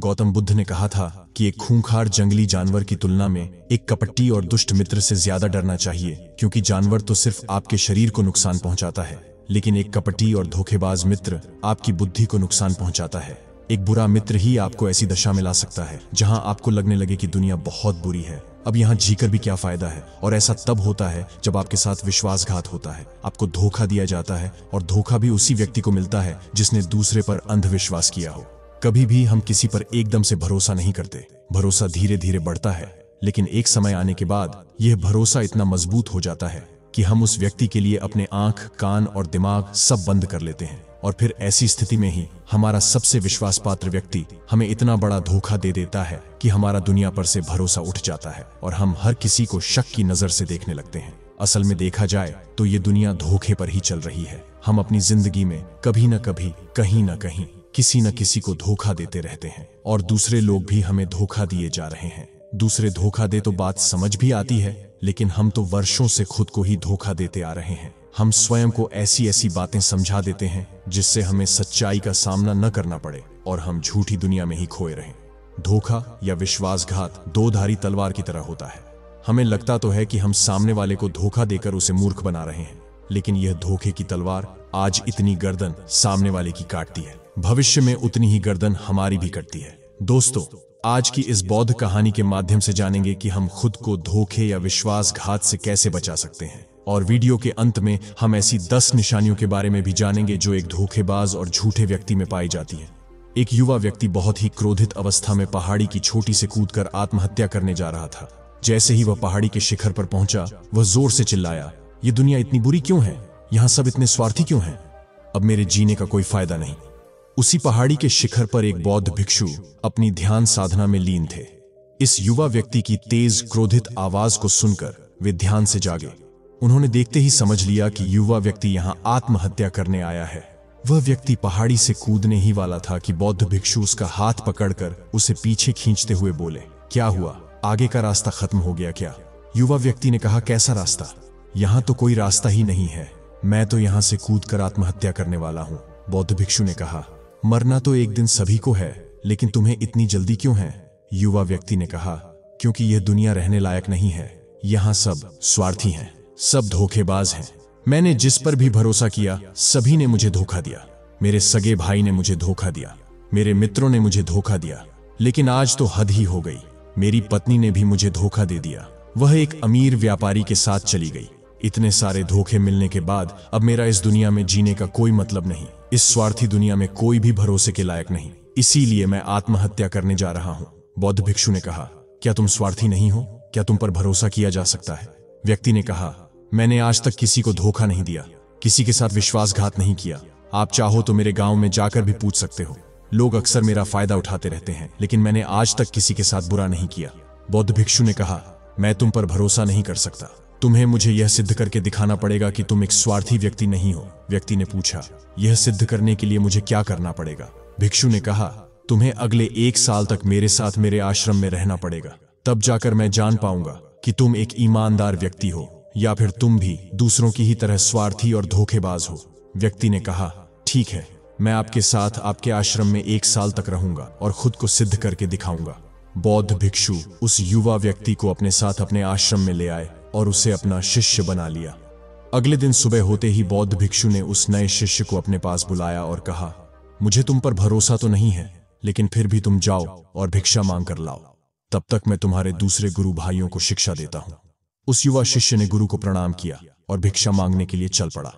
गौतम बुद्ध ने कहा था कि एक खूंखार जंगली जानवर की तुलना में एक कपट्टी और दुष्ट मित्र से ज्यादा डरना चाहिए क्योंकि जानवर तो सिर्फ आपके शरीर को नुकसान पहुंचाता है लेकिन एक कपट्टी और धोखेबाज मित्र आपकी बुद्धि को नुकसान पहुंचाता है एक बुरा मित्र ही आपको ऐसी दशा में ला सकता है जहां आपको लगने लगे कि दुनिया बहुत बुरी है अब यहाँ जीकर भी क्या फायदा है और ऐसा तब होता है जब आपके साथ विश्वासघात होता है आपको धोखा दिया जाता है और धोखा भी उसी व्यक्ति को मिलता है जिसने दूसरे पर अंधविश्वास किया हो कभी भी हम किसी पर एकदम से भरोसा नहीं करते भरोसा धीरे धीरे बढ़ता है लेकिन एक समय आने के बाद यह भरोसा इतना मजबूत हो जाता है कि हम उस व्यक्ति के लिए अपने आंख कान और दिमाग सब बंद कर लेते हैं और फिर ऐसी स्थिति में ही हमारा सबसे विश्वास पात्र व्यक्ति हमें इतना बड़ा धोखा दे देता है कि हमारा दुनिया पर से भरोसा उठ जाता है और हम हर किसी को शक की नजर से देखने लगते हैं असल में देखा जाए तो ये दुनिया धोखे पर ही चल रही है हम अपनी जिंदगी में कभी न कभी कहीं न कहीं किसी न किसी को धोखा देते रहते हैं और दूसरे लोग भी हमें धोखा दिए जा रहे हैं दूसरे धोखा दे तो बात समझ भी आती है लेकिन हम तो वर्षों से खुद को ही धोखा देते आ रहे हैं हम स्वयं को ऐसी ऐसी बातें समझा देते हैं जिससे हमें सच्चाई का सामना न करना पड़े और हम झूठी दुनिया में ही खोए रहे धोखा या विश्वासघात दो धारी तलवार की तरह होता है हमें लगता तो है कि हम सामने वाले को धोखा देकर उसे मूर्ख बना रहे हैं लेकिन यह धोखे की तलवार आज इतनी गर्दन सामने वाले की काटती है भविष्य में उतनी ही गर्दन हमारी भी कटती है दोस्तों आज की इस बौद्ध कहानी के माध्यम से जानेंगे कि हम खुद को धोखे या विश्वासघात से कैसे बचा सकते हैं और वीडियो के अंत में हम ऐसी दस निशानियों के बारे में भी जानेंगे जो एक धोखेबाज और झूठे व्यक्ति में पाई जाती है एक युवा व्यक्ति बहुत ही क्रोधित अवस्था में पहाड़ी की छोटी से कर आत्महत्या करने जा रहा था जैसे ही वह पहाड़ी के शिखर पर पहुंचा वह जोर से चिल्लाया ये दुनिया इतनी बुरी क्यों है यहाँ सब इतने स्वार्थी क्यों है अब मेरे जीने का कोई फायदा नहीं उसी पहाड़ी के शिखर पर एक बौद्ध भिक्षु अपनी ध्यान साधना में लीन थे इस युवा व्यक्ति की तेज क्रोधित आवाज को सुनकर वे ध्यान से जागे उन्होंने देखते ही समझ लिया कि युवा व्यक्ति यहां आत्महत्या करने आया है वह व्यक्ति पहाड़ी से कूदने ही वाला था कि बौद्ध भिक्षु उसका हाथ पकड़कर उसे पीछे खींचते हुए बोले क्या हुआ आगे का रास्ता खत्म हो गया क्या युवा व्यक्ति ने कहा कैसा रास्ता यहाँ तो कोई रास्ता ही नहीं है मैं तो यहाँ से कूद कर आत्महत्या करने वाला हूँ बौद्ध भिक्षु ने कहा मरना तो एक दिन सभी को है लेकिन तुम्हें इतनी जल्दी क्यों है युवा व्यक्ति ने कहा क्योंकि यह दुनिया रहने लायक नहीं है यहाँ सब स्वार्थी हैं सब धोखेबाज हैं मैंने जिस पर भी भरोसा किया सभी ने मुझे धोखा दिया मेरे सगे भाई ने मुझे धोखा दिया मेरे मित्रों ने मुझे धोखा दिया लेकिन आज तो हद ही हो गई मेरी पत्नी ने भी मुझे धोखा दे दिया वह एक अमीर व्यापारी के साथ चली गई इतने सारे धोखे मिलने के बाद अब मेरा इस दुनिया में जीने का कोई मतलब नहीं इस स्वार्थी दुनिया में कोई भी भरोसे के लायक नहीं इसीलिए मैं आत्महत्या करने जा रहा हूँ बौद्ध भिक्षु ने कहा क्या तुम स्वार्थी नहीं हो क्या तुम पर भरोसा किया जा सकता है व्यक्ति ने कहा मैंने आज तक किसी को धोखा नहीं दिया किसी के साथ विश्वासघात नहीं किया आप चाहो तो मेरे गांव में जाकर भी पूछ सकते हो लोग अक्सर मेरा फायदा उठाते रहते हैं लेकिन मैंने आज तक किसी के साथ बुरा नहीं किया बौद्ध भिक्षु ने कहा मैं तुम पर भरोसा नहीं कर सकता तुम्हें मुझे यह सिद्ध करके दिखाना पड़ेगा कि तुम एक स्वार्थी व्यक्ति नहीं हो व्यक्ति ने पूछा यह सिद्ध करने के लिए मुझे क्या करना पड़ेगा भिक्षु ने कहा तुम्हें अगले एक साल तक मेरे साथ मेरे आश्रम में रहना पड़ेगा तब जाकर मैं जान पाऊंगा कि तुम एक ईमानदार व्यक्ति हो या फिर तुम भी दूसरों की ही तरह स्वार्थी और धोखेबाज हो व्यक्ति ने कहा ठीक है मैं आपके साथ आपके आश्रम में एक साल तक रहूंगा और खुद को सिद्ध करके दिखाऊंगा बौद्ध भिक्षु उस युवा व्यक्ति को अपने साथ अपने आश्रम में ले आए और उसे अपना शिष्य बना लिया अगले दिन सुबह होते ही बौद्ध भिक्षु ने उस नए शिष्य को अपने पास बुलाया और कहा मुझे तुम पर भरोसा तो नहीं है लेकिन फिर भी तुम जाओ और भिक्षा मांग कर लाओ तब तक मैं तुम्हारे दूसरे गुरु भाइयों को शिक्षा देता हूं उस युवा शिष्य ने गुरु को प्रणाम किया और भिक्षा मांगने के लिए चल पड़ा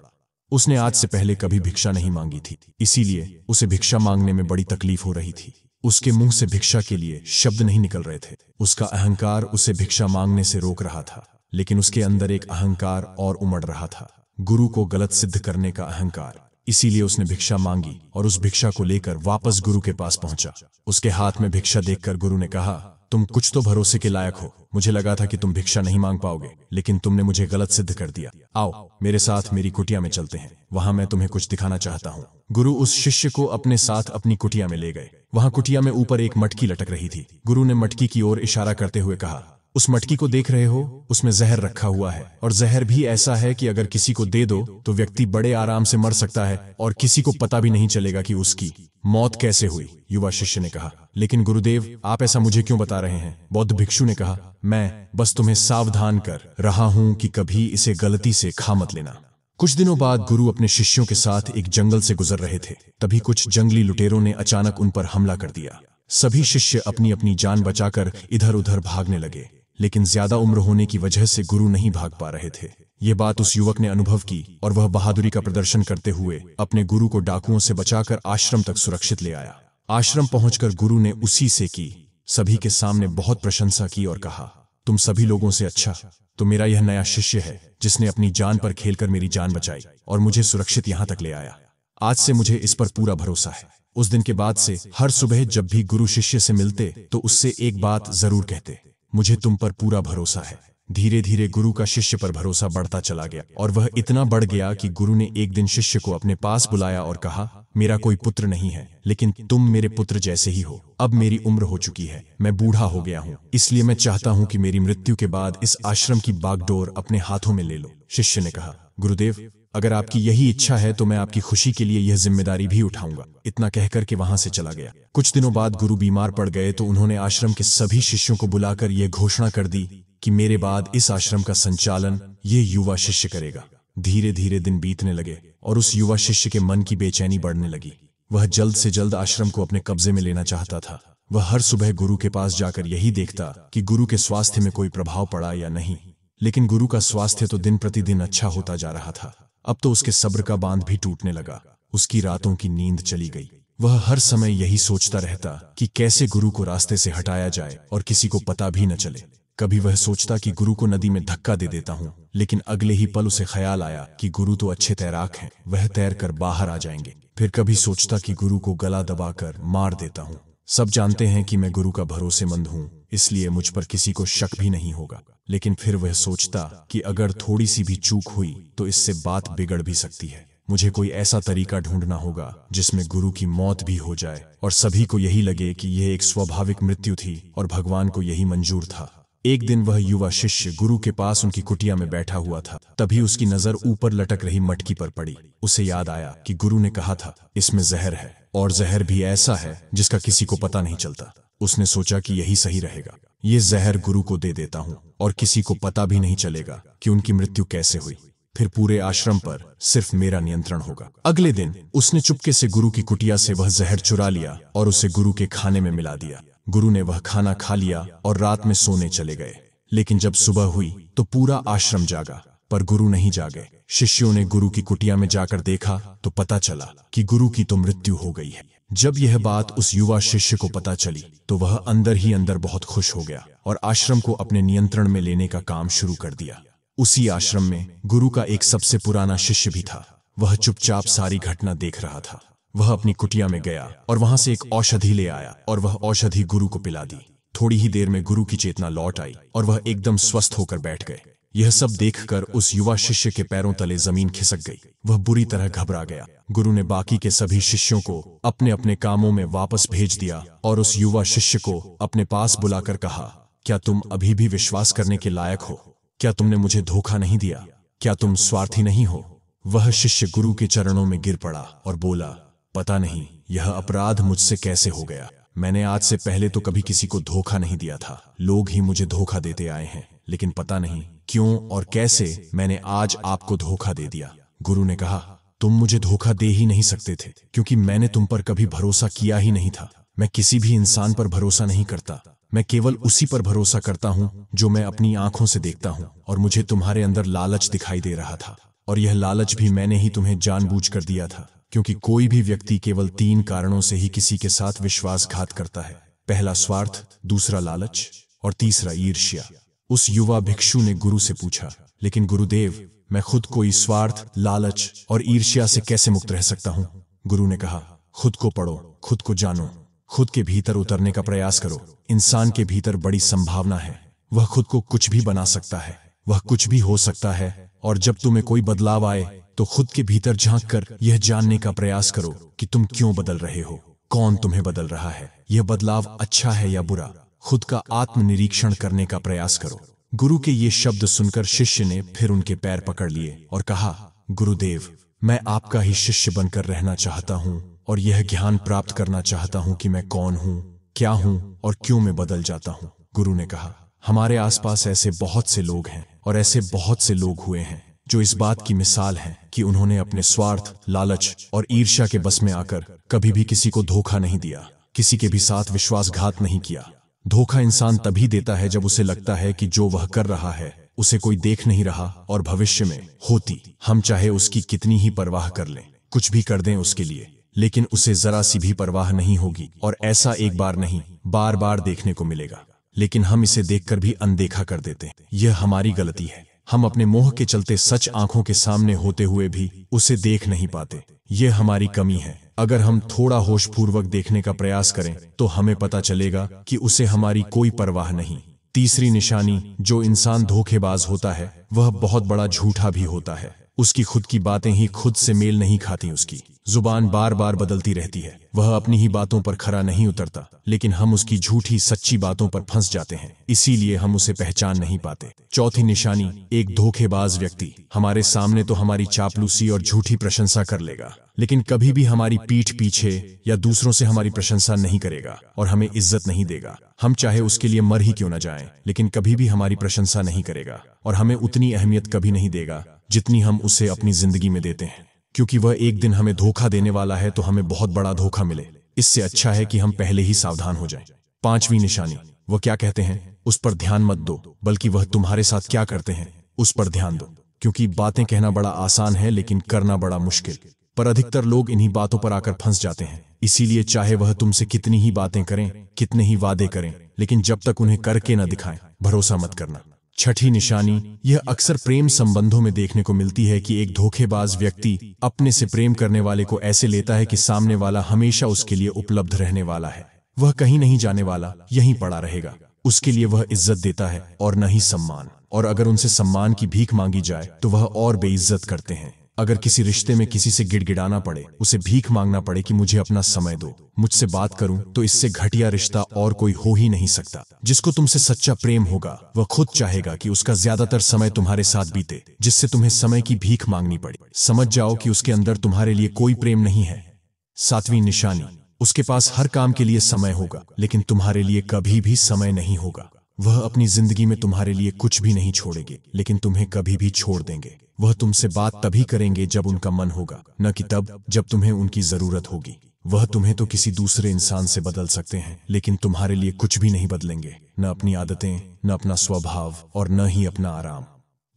उसने आज से पहले कभी भिक्षा नहीं मांगी थी इसीलिए उसे भिक्षा मांगने में बड़ी तकलीफ हो रही थी उसके मुंह से भिक्षा के लिए शब्द नहीं निकल रहे थे उसका अहंकार उसे भिक्षा मांगने से रोक रहा था लेकिन उसके अंदर एक अहंकार और उमड़ रहा था गुरु को गलत सिद्ध करने का अहंकार इसीलिए उसने भिक्षा मांगी और उस भिक्षा को लेकर वापस गुरु के पास पहुंचा उसके हाथ में भिक्षा देखकर गुरु ने कहा तुम कुछ तो भरोसे के लायक हो मुझे लगा था कि तुम भिक्षा नहीं मांग पाओगे लेकिन तुमने मुझे गलत सिद्ध कर दिया आओ मेरे साथ मेरी कुटिया में चलते हैं वहां मैं तुम्हें कुछ दिखाना चाहता हूँ गुरु उस शिष्य को अपने साथ अपनी कुटिया में ले गए वहां कुटिया में ऊपर एक मटकी लटक रही थी गुरु ने मटकी की ओर इशारा करते हुए कहा उस मटकी को देख रहे हो उसमें जहर रखा हुआ है और जहर भी ऐसा है कि अगर किसी को दे दो तो व्यक्ति बड़े आराम से मर सकता है और किसी को पता भी नहीं चलेगा कि उसकी मौत कैसे हुई युवा शिष्य ने कहा लेकिन गुरुदेव आप ऐसा मुझे क्यों बता रहे हैं बौद्ध भिक्षु ने कहा मैं बस तुम्हें सावधान कर रहा हूं कि कभी इसे गलती से खा मत लेना कुछ दिनों बाद गुरु अपने शिष्यों के साथ एक जंगल से गुजर रहे थे तभी कुछ जंगली लुटेरों ने अचानक उन पर हमला कर दिया सभी शिष्य अपनी अपनी जान बचाकर इधर उधर भागने लगे लेकिन ज्यादा उम्र होने की वजह से गुरु नहीं भाग पा रहे थे ये बात उस युवक ने अनुभव की और वह बहादुरी का प्रदर्शन करते हुए अपने गुरु को डाकुओं से बचाकर आश्रम तक सुरक्षित ले आया आश्रम पहुंचकर गुरु ने उसी से की सभी के सामने बहुत प्रशंसा की और कहा तुम सभी लोगों से अच्छा तो मेरा यह नया शिष्य है जिसने अपनी जान पर खेलकर मेरी जान बचाई और मुझे सुरक्षित यहां तक ले आया आज से मुझे इस पर पूरा भरोसा है उस दिन के बाद से हर सुबह जब भी गुरु शिष्य से मिलते तो उससे एक बात जरूर कहते मुझे तुम पर पूरा भरोसा है धीरे धीरे गुरु का शिष्य पर भरोसा बढ़ता चला गया और वह इतना बढ़ गया कि गुरु ने एक दिन शिष्य को अपने पास बुलाया और कहा मेरा कोई पुत्र नहीं है लेकिन तुम मेरे पुत्र जैसे ही हो अब मेरी उम्र हो चुकी है मैं बूढ़ा हो गया हूँ इसलिए मैं चाहता हूँ कि मेरी मृत्यु के बाद इस आश्रम की बागडोर अपने हाथों में ले लो शिष्य ने कहा गुरुदेव अगर आपकी यही इच्छा है तो मैं आपकी खुशी के लिए यह जिम्मेदारी भी उठाऊंगा इतना कहकर के वहां से चला गया कुछ दिनों बाद गुरु बीमार पड़ गए तो उन्होंने आश्रम के सभी शिष्यों को बुलाकर यह घोषणा कर दी कि मेरे बाद इस आश्रम का संचालन ये युवा शिष्य करेगा धीरे धीरे दिन बीतने लगे और उस युवा शिष्य के मन की बेचैनी बढ़ने लगी वह जल्द से जल्द आश्रम को अपने कब्जे में लेना चाहता था वह हर सुबह गुरु के पास जाकर यही देखता कि गुरु के स्वास्थ्य में कोई प्रभाव पड़ा या नहीं लेकिन गुरु का स्वास्थ्य तो दिन प्रतिदिन अच्छा होता जा रहा था अब तो उसके सब्र का बांध भी टूटने लगा उसकी रातों की नींद चली गई वह हर समय यही सोचता रहता कि कैसे गुरु को रास्ते से हटाया जाए और किसी को पता भी न चले कभी वह सोचता कि गुरु को नदी में धक्का दे देता हूँ लेकिन अगले ही पल उसे ख्याल आया कि गुरु तो अच्छे तैराक हैं वह तैर कर बाहर आ जाएंगे फिर कभी सोचता कि गुरु को गला दबाकर मार देता हूँ सब जानते हैं कि मैं गुरु का भरोसेमंद हूँ इसलिए मुझ पर किसी को शक भी नहीं होगा लेकिन फिर वह सोचता कि अगर थोड़ी सी भी चूक हुई तो इससे बात बिगड़ भी सकती है मुझे कोई ऐसा तरीका ढूंढना होगा जिसमें गुरु की मौत भी हो जाए और सभी को यही लगे कि यह एक स्वाभाविक मृत्यु थी और भगवान को यही मंजूर था एक दिन वह युवा शिष्य गुरु के पास उनकी कुटिया में बैठा हुआ था तभी उसकी नजर ऊपर लटक रही मटकी पर पड़ी उसे याद आया कि गुरु ने कहा था इसमें जहर है और जहर भी ऐसा है जिसका किसी को पता नहीं चलता उसने सोचा कि यही सही रहेगा ये जहर गुरु को दे देता हूँ और किसी को पता भी नहीं चलेगा कि उनकी मृत्यु कैसे हुई फिर पूरे आश्रम पर सिर्फ मेरा नियंत्रण होगा अगले दिन उसने चुपके से गुरु की कुटिया से वह जहर चुरा लिया और उसे गुरु के खाने में मिला दिया गुरु ने वह खाना खा लिया और रात में सोने चले गए लेकिन जब सुबह हुई तो पूरा आश्रम जागा पर गुरु नहीं जागे शिष्यों ने गुरु की कुटिया में जाकर देखा तो पता चला कि गुरु की तो मृत्यु हो गई है जब यह बात उस युवा शिष्य को पता चली तो वह अंदर ही अंदर बहुत खुश हो गया और आश्रम को अपने नियंत्रण में लेने का काम शुरू कर दिया उसी आश्रम में गुरु का एक सबसे पुराना शिष्य भी था वह चुपचाप सारी घटना देख रहा था वह अपनी कुटिया में गया और वहां से एक औषधि ले आया और वह औषधि गुरु को पिला दी थोड़ी ही देर में गुरु की चेतना लौट आई और वह एकदम स्वस्थ होकर बैठ गए यह सब देखकर उस युवा शिष्य के पैरों तले जमीन खिसक गई वह बुरी तरह घबरा गया गुरु ने बाकी के सभी शिष्यों को अपने अपने कामों में वापस भेज दिया और उस युवा शिष्य को अपने पास बुलाकर कहा क्या तुम अभी भी विश्वास करने के लायक हो क्या तुमने मुझे धोखा नहीं दिया क्या तुम स्वार्थी नहीं हो वह शिष्य गुरु के चरणों में गिर पड़ा और बोला पता नहीं यह अपराध मुझसे कैसे हो गया मैंने आज से पहले तो कभी किसी को धोखा नहीं दिया था लोग ही मुझे धोखा देते आए हैं लेकिन पता नहीं क्यों और कैसे मैंने आज आपको धोखा दे दिया गुरु ने कहा तुम मुझे धोखा दे ही नहीं सकते थे क्योंकि मैंने तुम पर कभी भरोसा किया ही नहीं था मैं किसी भी इंसान पर भरोसा नहीं करता मैं केवल उसी पर भरोसा करता हूँ जो मैं अपनी आंखों से देखता हूँ और मुझे तुम्हारे अंदर लालच दिखाई दे रहा था और यह लालच भी मैंने ही तुम्हें जानबूझ कर दिया था क्योंकि कोई भी व्यक्ति केवल तीन कारणों से ही किसी के साथ विश्वासघात करता है पहला स्वार्थ दूसरा लालच और तीसरा ईर्ष्या उस युवा भिक्षु ने गुरु से पूछा लेकिन गुरुदेव मैं खुद को इस स्वार्थ लालच और ईर्ष्या से कैसे मुक्त रह सकता हूँ गुरु ने कहा खुद को पढ़ो खुद को जानो खुद के भीतर उतरने का प्रयास करो इंसान के भीतर बड़ी संभावना है वह खुद को कुछ भी बना सकता है वह कुछ भी हो सकता है और जब तुम्हें कोई बदलाव आए तो खुद के भीतर झांक कर यह जानने का प्रयास करो कि तुम क्यों बदल रहे हो कौन तुम्हें बदल रहा है यह बदलाव अच्छा है या बुरा खुद का आत्मनिरीक्षण करने का प्रयास करो गुरु के ये शब्द सुनकर शिष्य ने फिर उनके पैर पकड़ लिए और कहा गुरुदेव मैं आपका ही शिष्य बनकर रहना चाहता हूँ और यह ज्ञान प्राप्त करना चाहता हूँ कि मैं कौन हूँ क्या हूँ और क्यों मैं बदल जाता हूँ गुरु ने कहा हमारे आसपास ऐसे बहुत से लोग हैं और ऐसे बहुत से लोग हुए हैं जो इस बात की मिसाल हैं कि उन्होंने अपने स्वार्थ लालच और ईर्ष्या के बस में आकर कभी भी किसी को धोखा नहीं दिया किसी के भी साथ विश्वासघात नहीं किया धोखा इंसान तभी देता है जब उसे लगता है कि जो वह कर रहा है उसे कोई देख नहीं रहा और भविष्य में होती हम चाहे उसकी कितनी ही परवाह कर लें कुछ भी कर दें उसके लिए लेकिन उसे जरा सी भी परवाह नहीं होगी और ऐसा एक बार नहीं बार बार देखने को मिलेगा लेकिन हम इसे देखकर भी अनदेखा कर देते हैं यह हमारी गलती है हम अपने मोह के चलते सच आंखों के सामने होते हुए भी उसे देख नहीं पाते यह हमारी कमी है अगर हम थोड़ा होशपूर्वक देखने का प्रयास करें तो हमें पता चलेगा कि उसे हमारी कोई परवाह नहीं तीसरी निशानी जो इंसान धोखेबाज होता है वह बहुत बड़ा झूठा भी होता है उसकी खुद की बातें ही खुद से मेल नहीं खाती उसकी जुबान बार बार बदलती रहती है वह अपनी ही बातों पर खरा नहीं उतरता लेकिन हम उसकी झूठी सच्ची बातों पर फंस जाते हैं इसीलिए हम उसे पहचान नहीं पाते चौथी निशानी एक धोखेबाज व्यक्ति हमारे सामने तो हमारी चापलूसी और झूठी प्रशंसा कर लेगा लेकिन कभी भी हमारी पीठ पीछे या दूसरों से हमारी प्रशंसा नहीं करेगा और हमें इज्जत नहीं देगा हम चाहे उसके लिए मर ही क्यों ना जाएं, लेकिन कभी भी हमारी प्रशंसा नहीं करेगा और हमें उतनी अहमियत कभी नहीं देगा जितनी हम उसे अपनी जिंदगी में देते हैं क्योंकि वह एक दिन हमें धोखा देने वाला है तो हमें बहुत बड़ा धोखा मिले इससे अच्छा है कि हम पहले ही सावधान हो जाएं। पांचवी निशानी वह क्या कहते हैं उस पर ध्यान मत दो बल्कि वह तुम्हारे साथ क्या करते हैं उस पर ध्यान दो क्योंकि बातें कहना बड़ा आसान है लेकिन करना बड़ा मुश्किल पर अधिकतर लोग इन्हीं बातों पर आकर फंस जाते हैं इसीलिए चाहे वह तुमसे कितनी ही बातें करें कितने ही वादे करें लेकिन जब तक उन्हें करके न दिखाएं भरोसा मत करना छठी निशानी यह अक्सर प्रेम संबंधों में देखने को मिलती है कि एक धोखेबाज व्यक्ति अपने से प्रेम करने वाले को ऐसे लेता है कि सामने वाला हमेशा उसके लिए उपलब्ध रहने वाला है वह कहीं नहीं जाने वाला यहीं पड़ा रहेगा उसके लिए वह इज्जत देता है और न ही सम्मान और अगर उनसे सम्मान की भीख मांगी जाए तो वह और बेइज्जत करते हैं अगर किसी रिश्ते में किसी से गिड़गिड़ाना पड़े उसे भीख मांगना पड़े कि मुझे अपना समय दो मुझसे बात करूं तो इससे घटिया रिश्ता और कोई हो ही नहीं सकता जिसको तुमसे सच्चा प्रेम होगा वह खुद चाहेगा कि उसका ज्यादातर समय तुम्हारे साथ बीते जिससे तुम्हें समय की भीख मांगनी पड़े समझ जाओ कि उसके अंदर तुम्हारे लिए कोई प्रेम नहीं है सातवीं निशानी उसके पास हर काम के लिए समय होगा लेकिन तुम्हारे लिए कभी भी समय नहीं होगा वह अपनी जिंदगी में तुम्हारे लिए कुछ भी नहीं छोड़ेंगे लेकिन तुम्हें कभी भी छोड़ देंगे वह तुमसे बात तभी करेंगे जब उनका मन होगा न कि तब जब तुम्हें उनकी जरूरत होगी वह तुम्हें तो किसी दूसरे इंसान से बदल सकते हैं लेकिन तुम्हारे लिए कुछ भी नहीं बदलेंगे न अपनी आदतें न अपना स्वभाव और न ही अपना आराम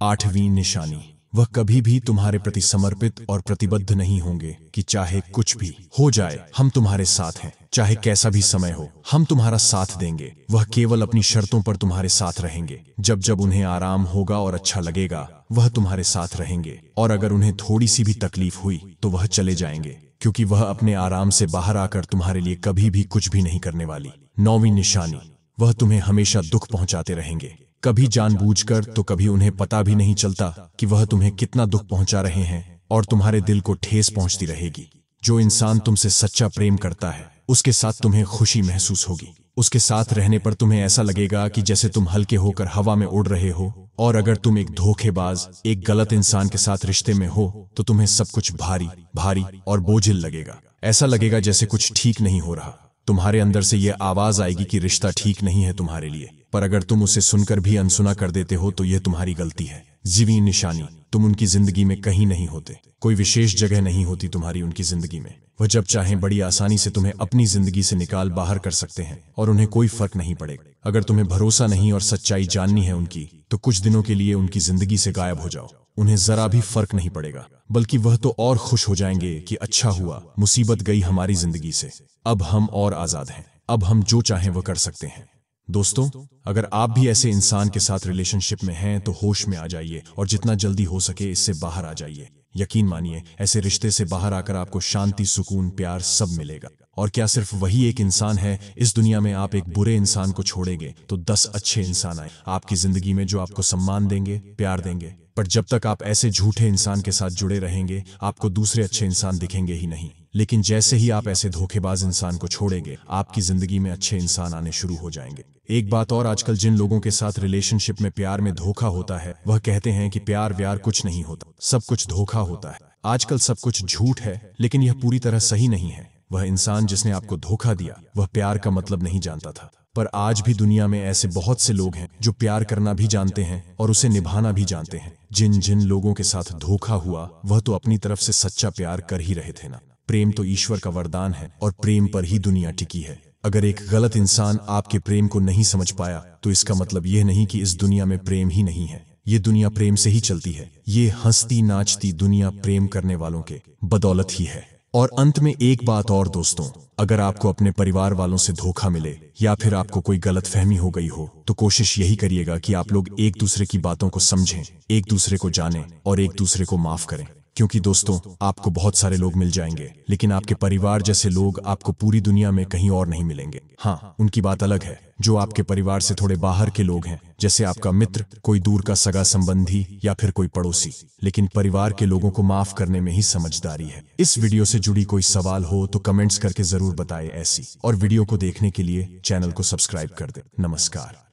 आठवीं निशानी वह कभी भी तुम्हारे प्रति समर्पित और प्रतिबद्ध नहीं होंगे कि चाहे कुछ भी हो जाए हम तुम्हारे साथ हैं चाहे कैसा भी समय हो हम तुम्हारा साथ देंगे वह केवल अपनी शर्तों पर तुम्हारे साथ रहेंगे जब जब उन्हें आराम होगा और अच्छा लगेगा वह तुम्हारे साथ रहेंगे और अगर उन्हें थोड़ी सी भी तकलीफ हुई तो वह चले जाएंगे क्योंकि वह अपने आराम से बाहर आकर तुम्हारे लिए कभी भी कुछ भी नहीं करने वाली नौवीं निशानी वह तुम्हें हमेशा दुख पहुंचाते रहेंगे कभी जानबूझकर तो कभी उन्हें पता भी नहीं चलता कि वह तुम्हें कितना दुख पहुंचा रहे हैं और तुम्हारे दिल को ठेस पहुंचती रहेगी जो इंसान तुमसे सच्चा प्रेम करता है उसके साथ तुम्हें खुशी महसूस होगी उसके साथ रहने पर तुम्हें ऐसा लगेगा कि जैसे तुम हल्के होकर हवा में उड़ रहे हो और अगर तुम एक धोखेबाज एक गलत इंसान के साथ रिश्ते में हो तो तुम्हें सब कुछ भारी भारी और बोझिल लगेगा ऐसा लगेगा जैसे कुछ ठीक नहीं हो रहा तुम्हारे अंदर से यह आवाज आएगी कि रिश्ता ठीक नहीं है तुम्हारे लिए पर अगर तुम उसे सुनकर भी अनसुना कर देते हो तो यह तुम्हारी गलती है जीवी निशानी तुम उनकी जिंदगी में कहीं नहीं होते कोई विशेष जगह नहीं होती तुम्हारी उनकी जिंदगी में वह जब चाहें बड़ी आसानी से तुम्हें अपनी जिंदगी से निकाल बाहर कर सकते हैं और उन्हें कोई फर्क नहीं पड़ेगा अगर तुम्हें भरोसा नहीं और सच्चाई जाननी है उनकी तो कुछ दिनों के लिए उनकी जिंदगी से गायब हो जाओ उन्हें जरा भी फर्क नहीं पड़ेगा बल्कि वह तो और खुश हो जाएंगे कि अच्छा हुआ मुसीबत गई हमारी जिंदगी से अब हम और आजाद हैं अब हम जो चाहें वह कर सकते हैं दोस्तों अगर आप भी ऐसे इंसान के साथ रिलेशनशिप में हैं तो होश में आ जाइए और जितना जल्दी हो सके इससे बाहर आ जाइए यकीन मानिए ऐसे रिश्ते से बाहर आकर आपको शांति सुकून प्यार सब मिलेगा और क्या सिर्फ वही एक इंसान है इस दुनिया में आप एक बुरे इंसान को छोड़ेंगे तो दस अच्छे इंसान आए आपकी जिंदगी में जो आपको सम्मान देंगे प्यार देंगे पर जब तक आप ऐसे झूठे इंसान के साथ जुड़े रहेंगे आपको दूसरे अच्छे इंसान दिखेंगे ही नहीं लेकिन जैसे ही आप ऐसे धोखेबाज इंसान को छोड़ेंगे आपकी जिंदगी में अच्छे इंसान आने शुरू हो जाएंगे एक बात और आजकल जिन लोगों के साथ रिलेशनशिप में प्यार में धोखा होता है वह कहते हैं कि प्यार व्यार कुछ नहीं होता सब कुछ धोखा होता है आजकल सब कुछ झूठ है लेकिन यह पूरी तरह सही नहीं है वह इंसान जिसने आपको धोखा दिया वह प्यार का मतलब नहीं जानता था पर आज भी दुनिया में ऐसे बहुत से लोग हैं जो प्यार करना भी जानते हैं और उसे निभाना भी जानते हैं जिन जिन लोगों के साथ धोखा हुआ वह तो अपनी तरफ से सच्चा प्यार कर ही रहे थे ना प्रेम तो ईश्वर का वरदान है और प्रेम पर ही दुनिया टिकी है अगर एक गलत इंसान आपके प्रेम को नहीं समझ पाया तो इसका मतलब यह नहीं कि इस दुनिया में प्रेम ही नहीं है ये दुनिया प्रेम से ही चलती है ये हंसती नाचती दुनिया प्रेम करने वालों के बदौलत ही है और अंत में एक बात और दोस्तों अगर आपको अपने परिवार वालों से धोखा मिले या फिर आपको कोई गलत फहमी हो गई हो तो कोशिश यही करिएगा कि आप लोग एक दूसरे की बातों को समझें एक दूसरे को जानें और एक दूसरे को माफ करें क्योंकि दोस्तों आपको बहुत सारे लोग मिल जाएंगे लेकिन आपके परिवार जैसे लोग आपको पूरी दुनिया में कहीं और नहीं मिलेंगे हाँ उनकी बात अलग है जो आपके परिवार से थोड़े बाहर के लोग हैं जैसे आपका मित्र कोई दूर का सगा संबंधी या फिर कोई पड़ोसी लेकिन परिवार के लोगों को माफ करने में ही समझदारी है इस वीडियो से जुड़ी कोई सवाल हो तो कमेंट्स करके जरूर बताए ऐसी और वीडियो को देखने के लिए चैनल को सब्सक्राइब कर दे नमस्कार